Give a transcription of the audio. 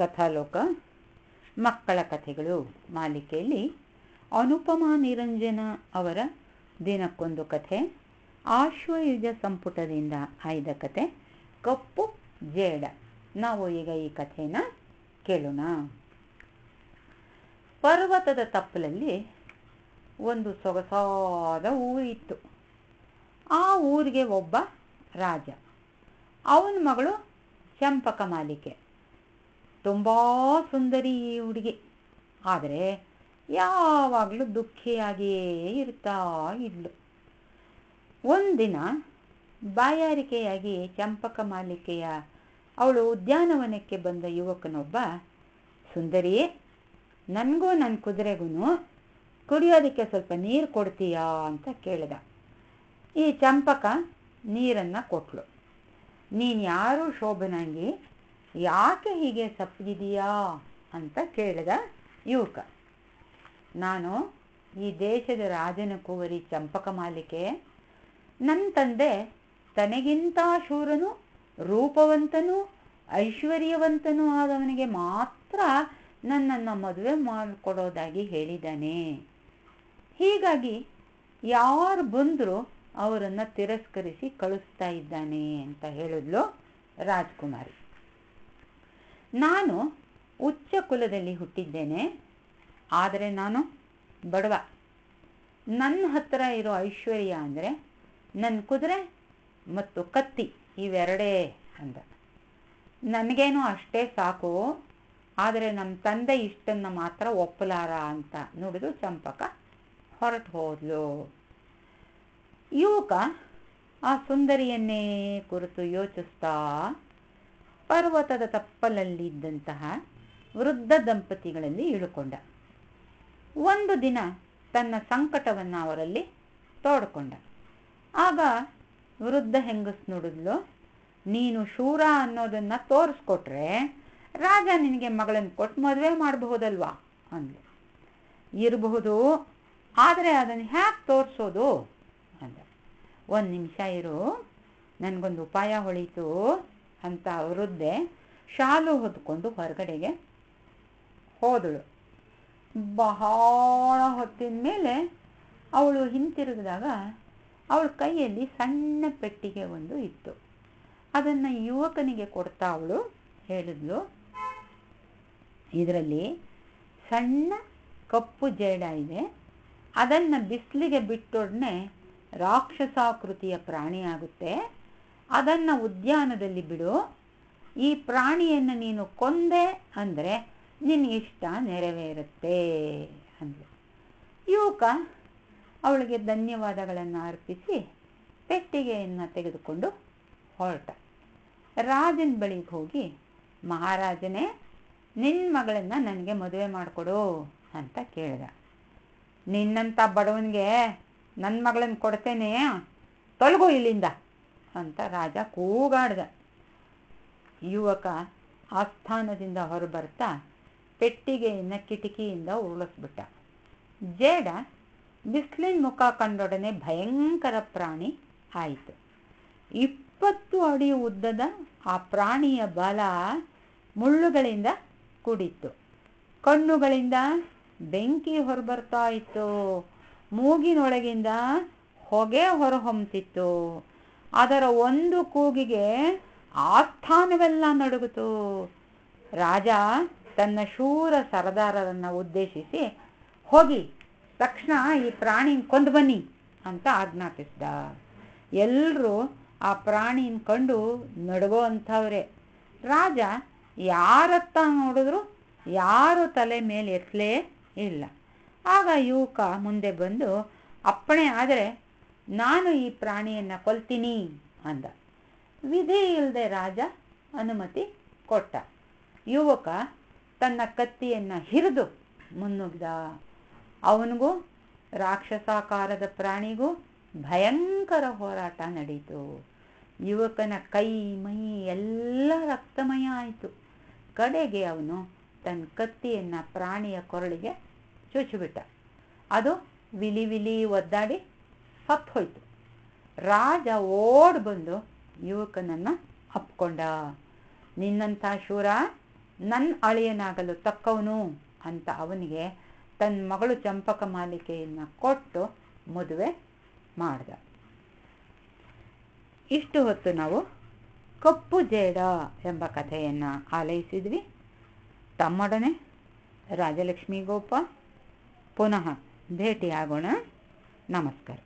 ಕಥಾಲೋಕ ಮಕ್ಕಳ ಕಥೆಗಳು ಮಾಲಿಕೆಯಲ್ಲಿ ಅನುಪಮ ನಿರಂಜನ ಅವರ ದಿನಕ್ಕೊಂದು ಕಥೆ ಆಶ್ವಯುಜ ಸಂಪುಟದಿಂದ ಆಯ್ದ ಕಥೆ ಕಪ್ಪು ಜೇಡ ನಾವು ಈಗ ಈ ಕಥೆನ ಕೇಳೋಣ ಪರ್ವತದ ತಪ್ಪಲಲ್ಲಿ ಒಂದು ಸೊಗಸಾದ ಊರಿತ್ತು ಆ ಊರಿಗೆ ಒಬ್ಬ ರಾಜ ಅವನ ಮಗಳು ಚಂಪಕ ಮಾಲಿಕೆ ತುಂಬ ಸುಂದರಿ ಈ ಹುಡುಗಿ ಆದರೆ ಯಾವಾಗಲೂ ದುಃಖಿಯಾಗಿಯೇ ಇರ್ತಾ ಇದ್ಲು ಒಂದಿನ ಬಾಯಾರಿಕೆಯಾಗಿ ಚಂಪಕ ಮಾಲಿಕೆಯ ಅವಳು ಉದ್ಯಾನವನಕ್ಕೆ ಬಂದ ಯುವಕನೊಬ್ಬ ಸುಂದರಿ ನನಗೂ ನನ್ನ ಕುದುರೆಗೂ ಕುಡಿಯೋದಕ್ಕೆ ಸ್ವಲ್ಪ ನೀರು ಕೊಡ್ತೀಯಾ ಅಂತ ಕೇಳಿದ ಈ ಚಂಪಕ ನೀರನ್ನು ಕೊಟ್ಲು ನೀನು ಯಾರು ಶೋಭನಾಗಿ ಯಾಕೆ ಹೀಗೆ ಸಪ್ಪಿದೀಯಾ ಅಂತ ಕೇಳಿದ ಯುವಕ ನಾನು ಈ ದೇಶದ ರಾಜನ ಕುವರಿ ಚಂಪಕ ಮಾಲಿಕೆ ನನ್ನ ತಂದೆ ತನಗಿಂತ ಶೂರನು ರೂಪವಂತನು ಐಶ್ವರ್ಯವಂತನೂ ಆದವನಿಗೆ ಮಾತ್ರ ನನ್ನನ್ನು ಮದುವೆ ಮಾಡಿಕೊಡೋದಾಗಿ ಹೇಳಿದ್ದಾನೆ ಹೀಗಾಗಿ ಯಾರು ಬಂದರೂ ಅವರನ್ನು ತಿರಸ್ಕರಿಸಿ ಕಳಿಸ್ತಾ ಇದ್ದಾನೆ ಅಂತ ಹೇಳಿದ್ಲು ರಾಜ್ಕುಮಾರಿ ನಾನು ಉಚ್ಚ ಕುಲದಲ್ಲಿ ಹುಟ್ಟಿದ್ದೇನೆ ಆದರೆ ನಾನು ಬಡವ ನನ್ನ ಹತ್ತಿರ ಇರೋ ಐಶ್ವರ್ಯ ಅಂದರೆ ನನ್ನ ಕುದುರೆ ಮತ್ತು ಕತ್ತಿ ಇವೆರಡೇ ಅಂದ ನನಗೇನು ಅಷ್ಟೇ ಸಾಕು ಆದರೆ ನಮ್ಮ ತಂದೆ ಇಷ್ಟನ್ನು ಮಾತ್ರ ಒಪ್ಪಲಾರ ಅಂತ ನುಡಿದು ಚಂಪಕ ಹೊರಟು ಹೋದ್ಲು ಯುವಕ ಆ ಸುಂದರಿಯನ್ನೇ ಕುರಿತು ಯೋಚಿಸ್ತಾ ಪರ್ವತದ ತಪ್ಪಲಲ್ಲಿದ್ದಂತಹ ವೃದ್ಧ ದಂಪತಿಗಳಲ್ಲಿ ಇಳುಕೊಂಡ ಒಂದು ದಿನ ತನ್ನ ಸಂಕಟವನ್ನು ಅವರಲ್ಲಿ ತೋಡ್ಕೊಂಡ ಆಗ ವೃದ್ಧ ಹೆಂಗಸ್ ನುಡಿದ್ಲು ನೀನು ಶೂರ ಅನ್ನೋದನ್ನು ತೋರಿಸ್ಕೊಟ್ರೆ ರಾಜ ನಿನಗೆ ಮಗಳನ್ನ ಕೊಟ್ಟು ಮದುವೆ ಮಾಡಬಹುದಲ್ವಾ ಅಂದ್ಲು ಇರಬಹುದು ಆದರೆ ಅದನ್ನು ಹ್ಯಾಕೆ ತೋರಿಸೋದು ಅಂದ ಒಂದು ನಿಮಿಷ ಇರು ನನಗೊಂದು ಉಪಾಯ ಹೊಳಿತು ಅಂತ ವೃದ್ಧೆ ಶಾಲು ಹೊದ್ಕೊಂಡು ಹೊರಗಡೆಗೆ ಹೋದಳು ಬಹಳ ಹೊತ್ತಿನ ಮೇಲೆ ಅವಳು ಹಿಂತಿರುಗಿದಾಗ ಅವಳ ಕೈಯಲ್ಲಿ ಸಣ್ಣ ಪೆಟ್ಟಿಗೆ ಒಂದು ಇತ್ತು ಅದನ್ನು ಯುವಕನಿಗೆ ಕೊಡ್ತಾ ಅವಳು ಹೇಳಿದ್ಲು ಇದರಲ್ಲಿ ಸಣ್ಣ ಕಪ್ಪು ಜೇಡ ಇದೆ ಅದನ್ನು ಬಿಸಿಲಿಗೆ ಬಿಟ್ಟೊಡನೆ ರಾಕ್ಷಸಾಕೃತಿಯ ಪ್ರಾಣಿಯಾಗುತ್ತೆ ಅದನ್ನು ಉದ್ಯಾನದಲ್ಲಿ ಬಿಡು ಈ ಪ್ರಾಣಿಯನ್ನು ನೀನು ಕೊಂದೆ ಅಂದರೆ ನಿನ್ನ ಇಷ್ಟ ನೆರವೇರುತ್ತೆ ಅಂದರು ಯುವಕ ಅವಳಿಗೆ ಧನ್ಯವಾದಗಳನ್ನು ಅರ್ಪಿಸಿ ಪೆಟ್ಟಿಗೆಯನ್ನು ತೆಗೆದುಕೊಂಡು ಹೊರಟ ರಾಜನ ಬಳಿಗೆ ಹೋಗಿ ಮಹಾರಾಜನೇ ನಿನ್ನ ಮಗಳನ್ನು ನನಗೆ ಮದುವೆ ಮಾಡಿಕೊಡು ಅಂತ ಕೇಳಿದ ನಿನ್ನಂಥ ಬಡವನಿಗೆ ನನ್ನ ಮಗಳನ್ನು ಕೊಡ್ತೇನೆ ತೊಲಗು ಇಲ್ಲಿಂದ ಅಂತ ರಾಜ ಕೂಗಾಡ್ದ ಯುವಕ ಆಸ್ಥಾನದಿಂದ ಹೊರಬರ್ತಾ ಪೆಟ್ಟಿಗೆಯನ್ನು ಕಿಟಕಿಯಿಂದ ಉರುಳಿಸ್ಬಿಟ್ಟ ಜೇಡ ಬಿಸಿಲಿನ ಮುಖ ಕಂಡೊಡನೆ ಭಯಂಕರ ಪ್ರಾಣಿ ಆಯಿತು ಇಪ್ಪತ್ತು ಅಡಿ ಉದ್ದದ ಆ ಪ್ರಾಣಿಯ ಬಲ ಮುಳ್ಳುಗಳಿಂದ ಕೂಡಿತ್ತು ಕಣ್ಣುಗಳಿಂದ ಬೆಂಕಿ ಹೊರಬರ್ತಾ ಇತ್ತು ಮೂಗಿನೊಳಗಿಂದ ಹೊಗೆ ಹೊರಹೊಮ್ತಿತ್ತು ಅದರ ಒಂದು ಕೂಗಿಗೆ ಆಸ್ಥಾನವೆಲ್ಲ ನಡುಗಿತು ರಾಜ ತನ್ನ ಶೂರ ಸರದಾರರನ್ನ ಉದ್ದೇಶಿಸಿ ಹೋಗಿ ತಕ್ಷಣ ಈ ಪ್ರಾಣಿ ಕೊಂದು ಬನ್ನಿ ಅಂತ ಆಜ್ಞಾಪಿಸಿದ ಎಲ್ಲರೂ ಆ ಪ್ರಾಣಿನ ಕಂಡು ನಡುಗೋ ಅಂಥವ್ರೆ ರಾಜ ಯಾರತ್ತ ನೋಡಿದ್ರು ಯಾರು ತಲೆ ಮೇಲೆ ಎತ್ತಲೇ ಇಲ್ಲ ಆಗ ಯುವಕ ಮುಂದೆ ಬಂದು ಅಪ್ಪಣೆ ಆದರೆ ನಾನು ಈ ಪ್ರಾಣಿಯನ್ನು ಕೊಲ್ತೀನಿ ಅಂದ ವಿಧಿ ಇಲ್ಲದೆ ರಾಜ ಅನುಮತಿ ಕೊಟ್ಟ ಯುವಕ ತನ್ನ ಕತ್ತಿಯನ್ನು ಹಿರಿದು ಮುನ್ನುಗ್ದ ಅವನಿಗೂ ರಾಕ್ಷಸಾಕಾರದ ಪ್ರಾಣಿಗೂ ಭಯಂಕರ ಹೋರಾಟ ನಡೀತು ಯುವಕನ ಕೈ ಮೈ ಎಲ್ಲ ರಕ್ತಮಯ ಆಯಿತು ಕಡೆಗೆ ಅವನು ತನ್ನ ಕತ್ತಿಯನ್ನು ಪ್ರಾಣಿಯ ಕೊರಳಿಗೆ ಚುಚ್ಚಿಬಿಟ್ಟ ಅದು ವಿಲಿ ವಿಲಿ ಒದ್ದಾಡಿ ತಪ್ಪು ಹೋಯ್ತು ರಾಜ ಓಡ್ ಬಂದು ಯುವಕನನ್ನು ಹಪ್ಕೊಂಡ ನಿನ್ನಂಥ ಶೂರ ನನ್ನ ಅಳಿಯನಾಗಲು ತಕ್ಕವನು ಅಂತ ಅವನಿಗೆ ತನ್ನ ಮಗಳು ಚಂಪಕ ಮಾಲಿಕೆಯನ್ನು ಕೊಟ್ಟು ಮದುವೆ ಮಾಡ್ದ ಇಷ್ಟು ಹೊತ್ತು ನಾವು ಕಪ್ಪು ಜೇಡ ಎಂಬ ಕಥೆಯನ್ನು ಆಲೈಸಿದ್ವಿ ತಮ್ಮೊಡನೆ ರಾಜಲಕ್ಷ್ಮಿ ಗೋಪ ಪುನಃ ಭೇಟಿಯಾಗೋಣ ನಮಸ್ಕಾರ